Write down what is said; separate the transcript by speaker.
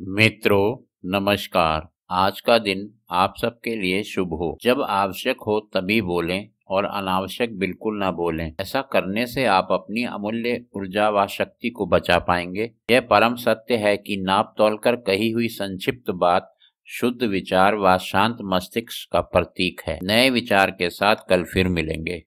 Speaker 1: मित्रों नमस्कार आज का दिन आप सबके लिए शुभ हो जब आवश्यक हो तभी बोलें और अनावश्यक बिल्कुल ना बोलें ऐसा करने से आप अपनी अमूल्य ऊर्जा व शक्ति को बचा पाएंगे यह परम सत्य है कि नाप तोल कर कही हुई संक्षिप्त बात शुद्ध विचार व शांत मस्तिष्क का प्रतीक है नए विचार के साथ कल फिर मिलेंगे